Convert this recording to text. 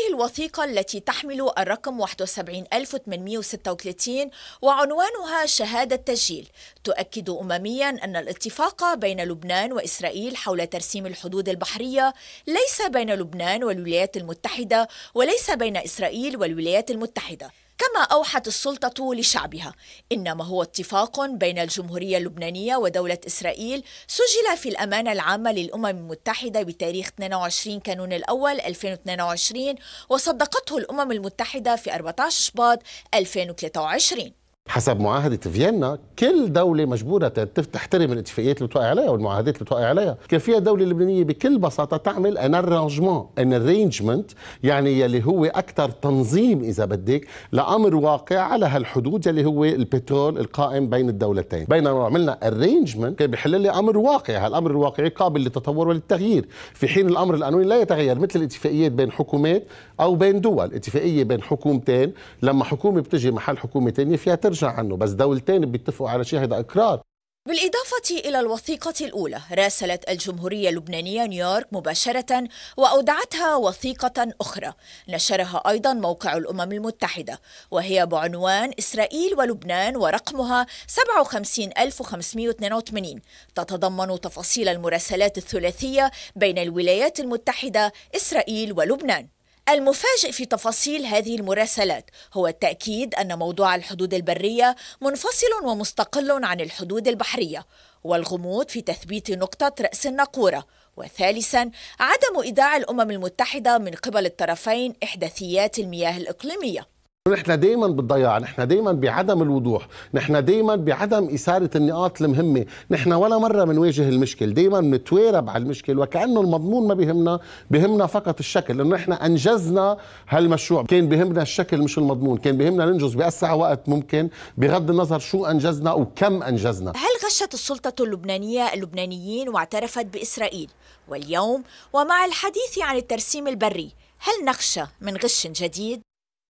هذه الوثيقة التي تحمل الرقم 71836 وعنوانها شهادة تسجيل تؤكد أمميا أن الاتفاق بين لبنان وإسرائيل حول ترسيم الحدود البحرية ليس بين لبنان والولايات المتحدة وليس بين إسرائيل والولايات المتحدة كما أوحت السلطة لشعبها إنما هو اتفاق بين الجمهورية اللبنانية ودولة إسرائيل سجل في الأمانة العامة للأمم المتحدة بتاريخ 22 كانون الأول 2022 وصدقته الأمم المتحدة في 14 شباط 2023 حسب معاهدة فيينا كل دولة مجبورة تحترم الاتفاقيات اللي بتوقع عليها والمعاهدات اللي بتوقع عليها كان فيها الدولة اللبنانية بكل بساطة تعمل ان ارانجمون ان ارينجمنت يعني يلي هو أكثر تنظيم إذا بدك لأمر واقع على هالحدود يلي هو البترول القائم بين الدولتين بينما عملنا ارينجمنت كان بيحل لي أمر واقع هالأمر الواقعي قابل للتطور وللتغيير في حين الأمر القانوني لا يتغير مثل الاتفاقيات بين حكومات أو بين دول اتفاقية بين حكومتين لما حكومة بتجي محل حكومة ثانية فيها ترجع تنزع عنه بس دولتين بيتفقوا على شيء هذا إقرار بالإضافة إلى الوثيقة الأولى راسلت الجمهورية اللبنانية نيويورك مباشرة وأودعتها وثيقة أخرى نشرها أيضا موقع الأمم المتحدة وهي بعنوان إسرائيل ولبنان ورقمها 57582 تتضمن تفاصيل المراسلات الثلاثية بين الولايات المتحدة إسرائيل ولبنان المفاجئ في تفاصيل هذه المراسلات هو التأكيد أن موضوع الحدود البرية منفصل ومستقل عن الحدود البحرية والغموض في تثبيت نقطة رأس الناقورة وثالثا عدم إيداع الأمم المتحدة من قبل الطرفين إحداثيات المياه الإقليمية نحن دايما بالضياع نحن دايما بعدم الوضوح نحن دايما بعدم إثارة النقاط المهمة نحن ولا مرة بنواجه المشكل دايما بنتوارب على المشكل وكأنه المضمون ما بهمنا بهمنا فقط الشكل لأنه نحن أنجزنا هالمشروع كان بهمنا الشكل مش المضمون كان بهمنا ننجز بأسرع وقت ممكن بغض النظر شو أنجزنا وكم أنجزنا هل غشت السلطة اللبنانية اللبنانيين واعترفت بإسرائيل واليوم ومع الحديث عن الترسيم البري هل نخشى من غش جديد؟